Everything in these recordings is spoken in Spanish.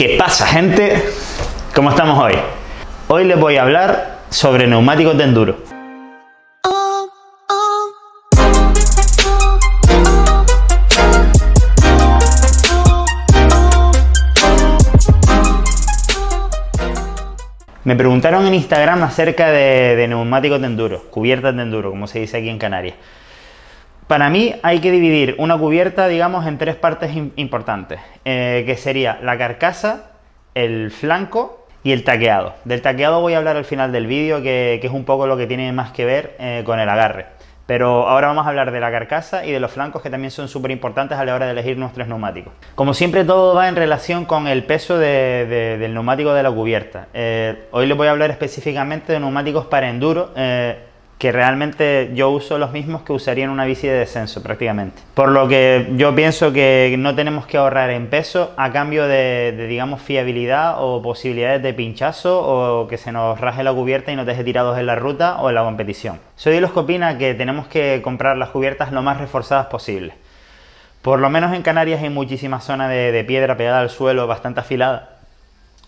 ¿Qué pasa gente? ¿Cómo estamos hoy? Hoy les voy a hablar sobre neumáticos de enduro. Me preguntaron en Instagram acerca de, neumáticos de enduro, cubiertas de enduro, como se dice aquí en Canarias. Para mí hay que dividir una cubierta, digamos, en tres partes importantes, eh, que sería la carcasa, el flanco y el taqueado. Del taqueado voy a hablar al final del vídeo, que, es un poco lo que tiene más que ver eh, con el agarre. Pero ahora vamos a hablar de la carcasa y de los flancos que también son súper importantes a la hora de elegir nuestros neumáticos. Como siempre todo va en relación con el peso del neumático de la cubierta. Eh, hoy les voy a hablar específicamente de neumáticos para enduro que realmente yo uso los mismos que usaría en una bici de descenso prácticamente. Por lo que yo pienso que no tenemos que ahorrar en peso a cambio de, digamos, fiabilidad o posibilidades de pinchazo o que se nos raje la cubierta y nos deje tirados en la ruta o en la competición. Soy de los que opina que tenemos que comprar las cubiertas lo más reforzadas posible. Por lo menos en Canarias hay muchísima zona de piedra pegada al suelo bastante afilada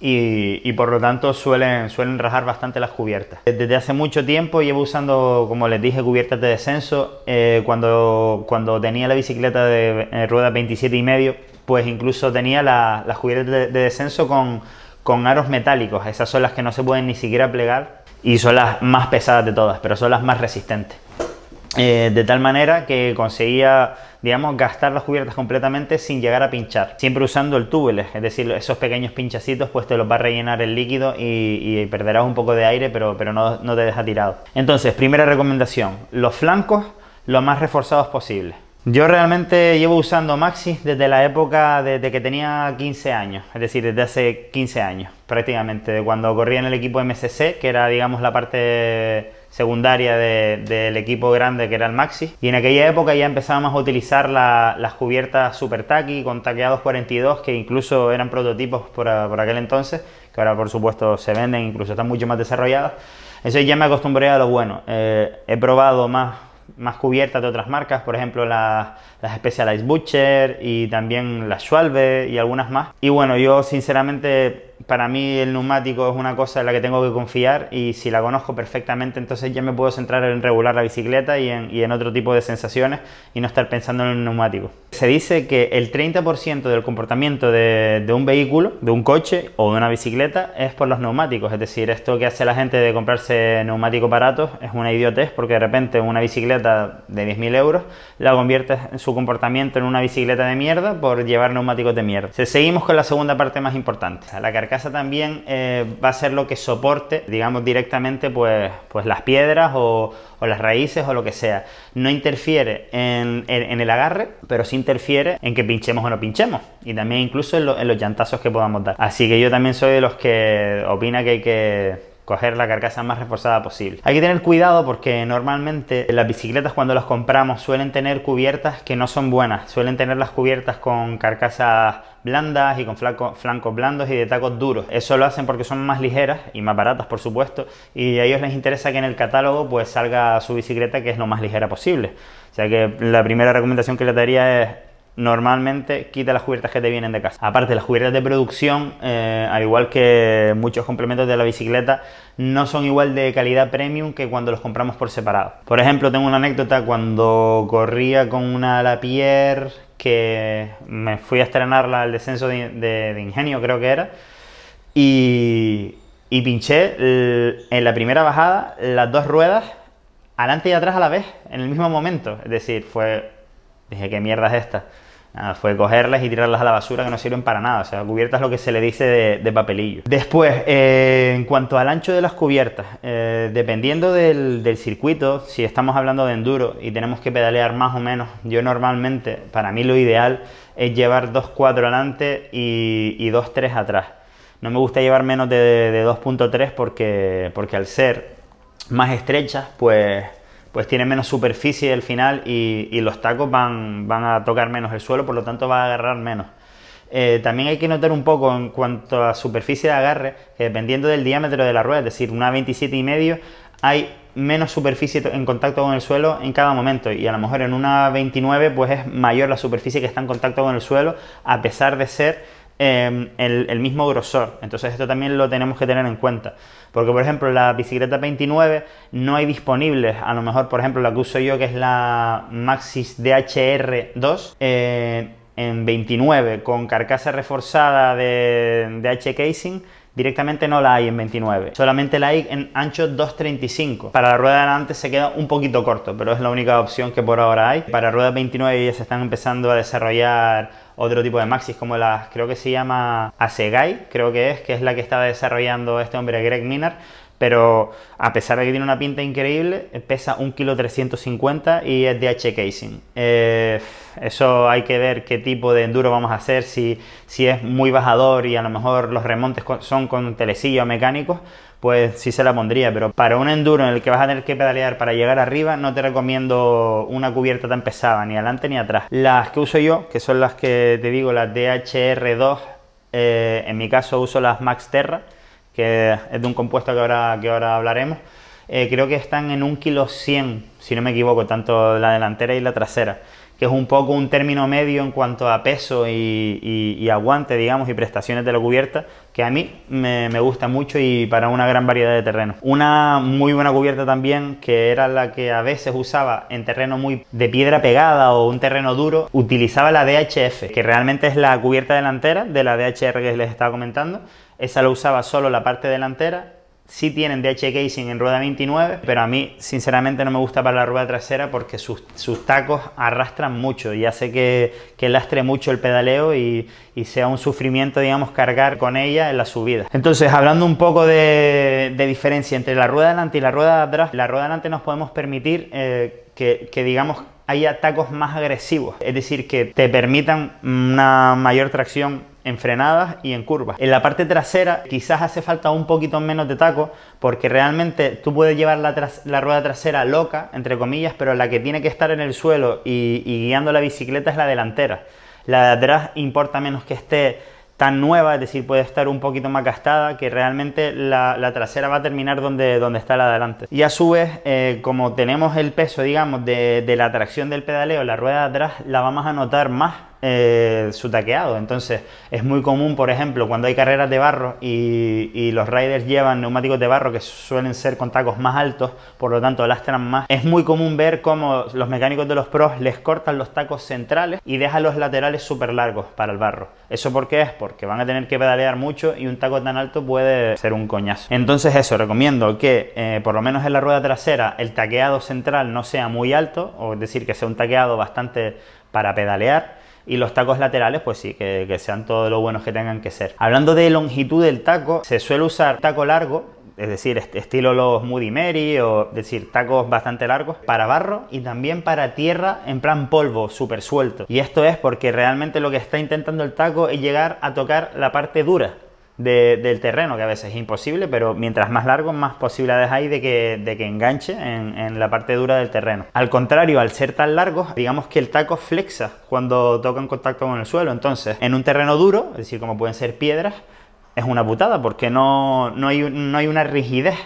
y, por lo tanto suelen, rajar bastante las cubiertas. Desde hace mucho tiempo llevo usando, como les dije, cubiertas de descenso. Eh, cuando, tenía la bicicleta de rueda ruedas 27 y medio, pues incluso tenía las cubiertas de, descenso con, con aros metálicos. Esas son las que no se pueden ni siquiera plegar y son las más pesadas de todas, pero son las más resistentes. Eh, de tal manera que conseguía, digamos, gastar las cubiertas completamente sin llegar a pinchar. Siempre usando el tubeless, es decir, esos pequeños pinchacitos, pues te los va a rellenar el líquido y, perderás un poco de aire, pero, no, te deja tirado. Entonces, primera recomendación, los flancos lo más reforzados posible. Yo realmente llevo usando Maxi desde la época, desde que tenía 15 años, es decir, desde hace 15 años prácticamente, de cuando corría en el equipo MSC, que era, digamos, la parte secundaria del equipo grande que era el Maxi. Y en aquella época ya empezábamos a utilizar las cubiertas Super Taki con taqueados 42 que incluso eran prototipos por, aquel entonces, que ahora por supuesto se venden, incluso están mucho más desarrolladas. eso ya me acostumbré a lo bueno. Eh, he probado más, más cubiertas de otras marcas, por ejemplo las, las Specialized Butcher y también las Schwalbe y algunas más. Y bueno, yo sinceramente para mí el neumático es una cosa en la que tengo que confiar y si la conozco perfectamente, entonces ya me puedo centrar en regular la bicicleta y en, otro tipo de sensaciones y no estar pensando en el neumático. Se dice que el 30% del comportamiento de, de, un vehículo, de un coche o de una bicicleta es por los neumáticos, es decir, esto que hace la gente de comprarse neumáticos baratos es una idiotez porque de repente una bicicleta de 10.000 euros la convierte en su comportamiento en una bicicleta de mierda por llevar neumáticos de mierda. Seguimos con la segunda parte más importante, la carga casa también eh, va a ser lo que soporte, digamos directamente, pues, pues las piedras o, las raíces o lo que sea. No interfiere en, el agarre, pero sí interfiere en que pinchemos o no pinchemos. Y también incluso en, en los llantazos que podamos dar. Así que yo también soy de los que opina que hay que coger la carcasa más reforzada posible. Hay que tener cuidado porque normalmente las bicicletas cuando las compramos suelen tener cubiertas que no son buenas, suelen tener las cubiertas con carcasas blandas y con flancos blandos y de tacos duros. Eso lo hacen porque son más ligeras y más baratas, por supuesto, y a ellos les interesa que en el catálogo pues salga su bicicleta que es lo más ligera posible. O sea que la primera recomendación que les daría es normalmente quita las cubiertas que te vienen de casa. Aparte, las cubiertas de producción, eh, al igual que muchos complementos de la bicicleta, no son igual de calidad premium que cuando los compramos por separado. Por ejemplo, tengo una anécdota cuando corría con una Lapierre que me fui a estrenarla al descenso de, Ingenio, creo que era, y, pinché en la primera bajada las dos ruedas adelante y atrás a la vez, en el mismo momento. Es decir, fue Dije, ¿qué mierda es esta? Ah, fue cogerlas y tirarlas a la basura que no sirven para nada. O sea, cubiertas lo que se le dice de, papelillo. Después, eh, en cuanto al ancho de las cubiertas, eh, dependiendo del, circuito, si estamos hablando de enduro y tenemos que pedalear más o menos, yo normalmente, para mí lo ideal es llevar 2.4 adelante y, 2.3 atrás. No me gusta llevar menos de, 2.3 porque, porque al ser más estrechas, pues pues tiene menos superficie al final y, los tacos van, van, a tocar menos el suelo, por lo tanto va a agarrar menos. Eh, también hay que notar un poco en cuanto a superficie de agarre, que dependiendo del diámetro de la rueda, es decir, una 27,5 hay menos superficie en contacto con el suelo en cada momento y a lo mejor en una 29 pues es mayor la superficie que está en contacto con el suelo a pesar de ser Em, el, mismo grosor. Entonces esto también lo tenemos que tener en cuenta. Porque por ejemplo la bicicleta 29 no hay disponibles. A lo mejor por ejemplo la que uso yo que es la Maxis DHR2 eh, en 29 con carcasa reforzada de, de H casing directamente no la hay en 29, solamente la hay en ancho 235. Para la rueda de delante se queda un poquito corto, pero es la única opción que por ahora hay. Para rueda 29 ya se están empezando a desarrollar otro tipo de maxis como las, creo que se llama Asegai, creo que es, que es la que estaba desarrollando este hombre Greg Miner pero a pesar de que tiene una pinta increíble, pesa 1,350 kg y es de h casing. Eh, eso hay que ver qué tipo de enduro vamos a hacer, si, es muy bajador y a lo mejor los remontes son con telecillo mecánicos, pues sí se la pondría. Pero para un enduro en el que vas a tener que pedalear para llegar arriba, no te recomiendo una cubierta tan pesada, ni adelante ni atrás. Las que uso yo, que son las que te digo, las DHR2, eh, en mi caso uso las Max Terra que es de un compuesto que ahora, que ahora hablaremos, eh, creo que están en un kilo 100, si no me equivoco, tanto la delantera y la trasera, que es un poco un término medio en cuanto a peso y, aguante, digamos, y prestaciones de la cubierta, que a mí me, me, gusta mucho y para una gran variedad de terrenos. Una muy buena cubierta también, que era la que a veces usaba en terreno muy de piedra pegada o un terreno duro, utilizaba la DHF, que realmente es la cubierta delantera de la DHR que les estaba comentando, esa lo usaba solo la parte delantera. Sí tienen DH casing en rueda 29, pero a mí sinceramente no me gusta para la rueda trasera porque sus, tacos arrastran mucho y hace que, lastre mucho el pedaleo y, sea un sufrimiento, digamos, cargar con ella en la subida. Entonces, hablando un poco de, diferencia entre la rueda delante y la rueda de atrás, la rueda delante nos podemos permitir eh, que, digamos, haya tacos más agresivos, es decir, que te permitan una mayor tracción en frenadas y en curvas. En la parte trasera quizás hace falta un poquito menos de taco porque realmente tú puedes llevar la, rueda trasera loca, entre comillas, pero la que tiene que estar en el suelo y, guiando la bicicleta es la delantera. La de atrás importa menos que esté tan nueva, es decir, puede estar un poquito más gastada, que realmente la, trasera va a terminar donde, está la de delante. Y a su vez, eh, como tenemos el peso, digamos, de, de la tracción del pedaleo, la rueda de atrás la vamos a notar más eh, su taqueado. Entonces, es muy común, por ejemplo, cuando hay carreras de barro y, los riders llevan neumáticos de barro que suelen ser con tacos más altos, por lo tanto lastran más. Es muy común ver cómo los mecánicos de los pros les cortan los tacos centrales y dejan los laterales súper largos para el barro. ¿Eso por qué es? Porque van a tener que pedalear mucho y un taco tan alto puede ser un coñazo. Entonces, eso, recomiendo que eh, por lo menos en la rueda trasera el taqueado central no sea muy alto, o es decir, que sea un taqueado bastante para pedalear y los tacos laterales pues sí, que, sean todos los buenos que tengan que ser. Hablando de longitud del taco, se suele usar taco largo, es decir, estilo los Moody Mary, o decir, tacos bastante largos, para barro y también para tierra en plan polvo, súper suelto. Y esto es porque realmente lo que está intentando el taco es llegar a tocar la parte dura de, del terreno, que a veces es imposible, pero mientras más largo, más posibilidades hay de que, enganche en, la parte dura del terreno. Al contrario, al ser tan largo, digamos que el taco flexa cuando toca en contacto con el suelo. Entonces, en un terreno duro, es decir, como pueden ser piedras, es una putada porque no hay una rigidez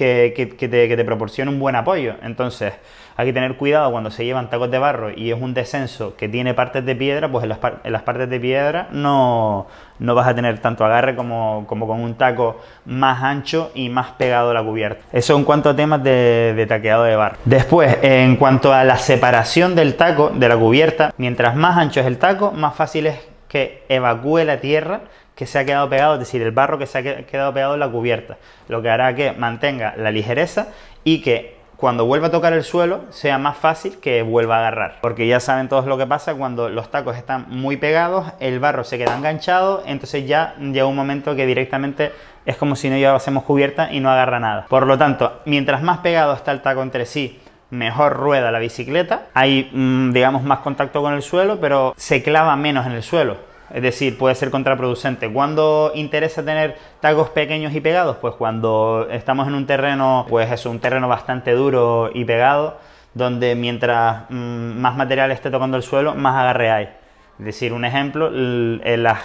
que, te, proporciona proporcione un buen apoyo. Entonces, hay que tener cuidado cuando se llevan tacos de barro y es un descenso que tiene partes de piedra, pues en las, partes de piedra no, vas a tener tanto agarre como, con un taco más ancho y más pegado a la cubierta. Eso en cuanto a temas de, de taqueado de barro. Después, en cuanto a la separación del taco de la cubierta, mientras más ancho es el taco, más fácil es que evacúe la tierra que se ha quedado pegado, es decir, el barro que se ha quedado pegado en la cubierta, lo que hará que mantenga la ligereza y que cuando vuelva a tocar el suelo sea más fácil que vuelva a agarrar. Porque ya saben todos lo que pasa cuando los tacos están muy pegados, el barro se queda enganchado, entonces ya llega un momento que directamente es como si no llevásemos cubierta y no agarra nada. Por lo tanto, mientras más pegado está el taco entre sí, mejor rueda la bicicleta, hay mm, digamos más contacto con el suelo, pero se clava menos en el suelo es decir, puede ser contraproducente. ¿Cuándo interesa tener tacos pequeños y pegados? Pues cuando estamos en un terreno, pues es un terreno bastante duro y pegado, donde mientras mm, más material esté tocando el suelo, más agarre hay. Es decir, un ejemplo, en las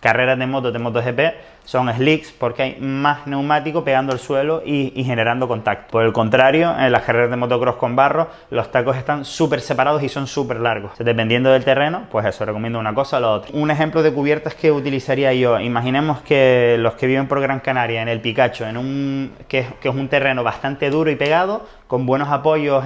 carreras de moto de MotoGP son slicks porque hay más neumático pegando el suelo y, generando contacto. Por el contrario, en las carreras de motocross con barro, los tacos están súper separados y son súper largos. dependiendo del terreno, pues eso, recomiendo una cosa o la otra. Un ejemplo de cubiertas que utilizaría yo, imaginemos que los que viven por Gran Canaria, en el Picacho, en un, que, es, un terreno bastante duro y pegado, con buenos apoyos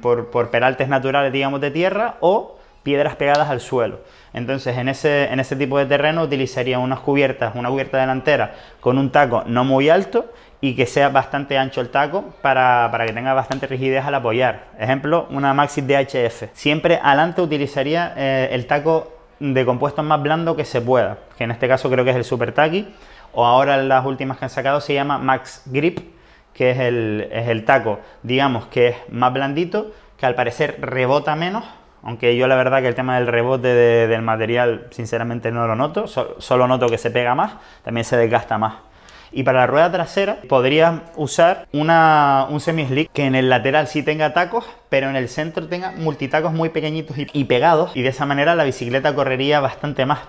por, por peraltes naturales, digamos, de tierra, o piedras pegadas al suelo. Entonces, en ese, en ese tipo de terreno utilizaría unas cubiertas, una cubierta delantera con un taco no muy alto y que sea bastante ancho el taco para, que tenga bastante rigidez al apoyar. Ejemplo, una maxi DHF. Siempre adelante utilizaría eh, el taco de compuesto más blando que se pueda, que en este caso creo que es el Super Taki, o ahora las últimas que han sacado se llama Max Grip, que es el, es el taco, digamos que es más blandito, que al parecer rebota menos, aunque yo la verdad que el tema del rebote del material sinceramente no lo noto, solo noto que se pega más, también se desgasta más. Y para la rueda trasera podría usar un semi-slick que en el lateral sí tenga tacos, pero en el centro tenga multitacos muy pequeñitos y pegados. Y de esa manera la bicicleta correría bastante más.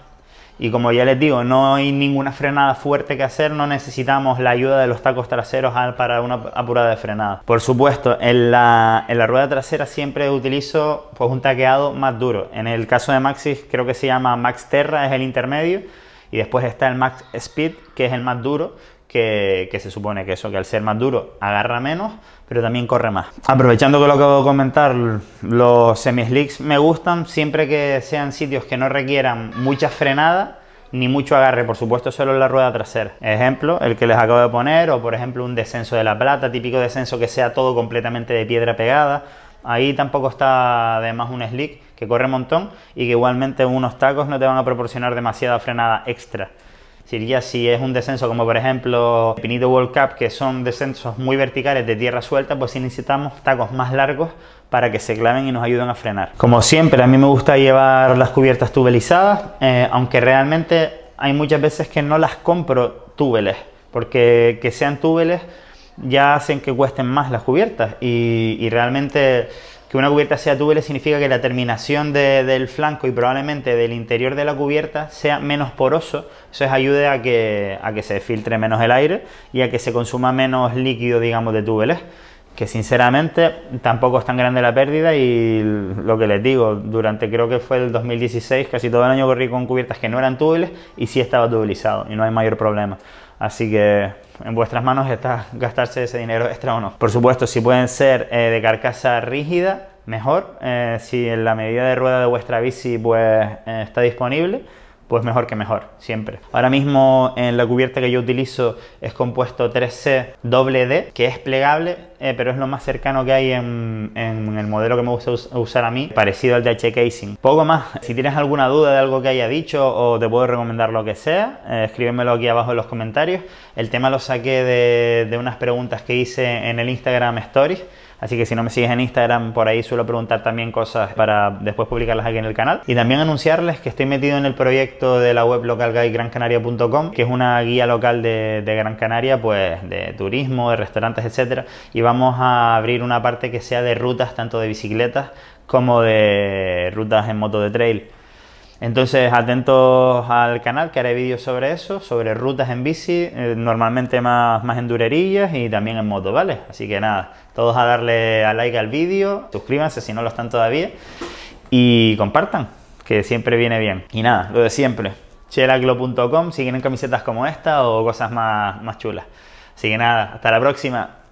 Y como ya les digo, no hay ninguna frenada fuerte que hacer, no necesitamos la ayuda de los tacos traseros para una apurada de frenada. Por supuesto, en la, rueda trasera siempre utilizo pues, un taqueado más duro. En el caso de Maxis creo que se llama Max Terra, es el intermedio. Y después está el Max Speed, que es el más duro, que, se supone que eso, que al ser más duro agarra menos, pero también corre más. Aprovechando que lo acabo de comentar, los semi-slicks me gustan siempre que sean sitios que no requieran mucha frenada ni mucho agarre, por supuesto, solo en la rueda trasera. Ejemplo, el que les acabo de poner, o por ejemplo un descenso de la plata, típico descenso que sea todo completamente de piedra pegada. Ahí tampoco está además un slick que corre un montón y que igualmente unos tacos no te van a proporcionar demasiada frenada extra. Sería si es un descenso como por ejemplo Pinito World Cup, que son descensos muy verticales de tierra suelta, pues sí necesitamos tacos más largos para que se claven y nos ayuden a frenar. Como siempre, a mí me gusta llevar las cubiertas tubelizadas, eh, aunque realmente hay muchas veces que no las compro túbeles, porque que sean túbeles ya hacen que cuesten más las cubiertas y, y realmente que una cubierta sea tubeless significa que la terminación del flanco y probablemente del interior de la cubierta sea menos poroso. Eso es ayude a que, a que se filtre menos el aire y a que se consuma menos líquido, digamos, de tubeless. Que sinceramente tampoco es tan grande la pérdida y lo que les digo, durante creo que fue el 2016, casi todo el año corrí con cubiertas que no eran tubeless y sí estaba tubelizado y no hay mayor problema. Así que en vuestras manos está gastarse ese dinero extra o no. Por supuesto, si pueden ser eh, de carcasa rígida, mejor. Eh, si en la medida de rueda de vuestra bici pues, eh, está disponible pues mejor que mejor, siempre. Ahora mismo en la cubierta que yo utilizo es compuesto 3C doble D, que es plegable, eh, pero es lo más cercano que hay en, el modelo que me gusta usar a mí, parecido al de H Casing. Poco más, si tienes alguna duda de algo que haya dicho o te puedo recomendar lo que sea, eh, escríbemelo aquí abajo en los comentarios. El tema lo saqué de, de unas preguntas que hice en el Instagram Stories Así que si no me sigues en Instagram, por ahí suelo preguntar también cosas para después publicarlas aquí en el canal. Y también anunciarles que estoy metido en el proyecto de la web localguygrancanaria.com que es una guía local de, Gran Canaria, pues de turismo, de restaurantes, etc. Y vamos a abrir una parte que sea de rutas, tanto de bicicletas como de rutas en moto de trail. Entonces, atentos al canal que haré vídeos sobre eso, sobre rutas en bici, eh, normalmente más, más endurerillas y también en moto, ¿vale? Así que nada, todos a darle a like al vídeo, suscríbanse si no lo están todavía y compartan, que siempre viene bien. Y nada, lo de siempre, chelaclo.com si quieren camisetas como esta o cosas más, más chulas. Así que nada, hasta la próxima.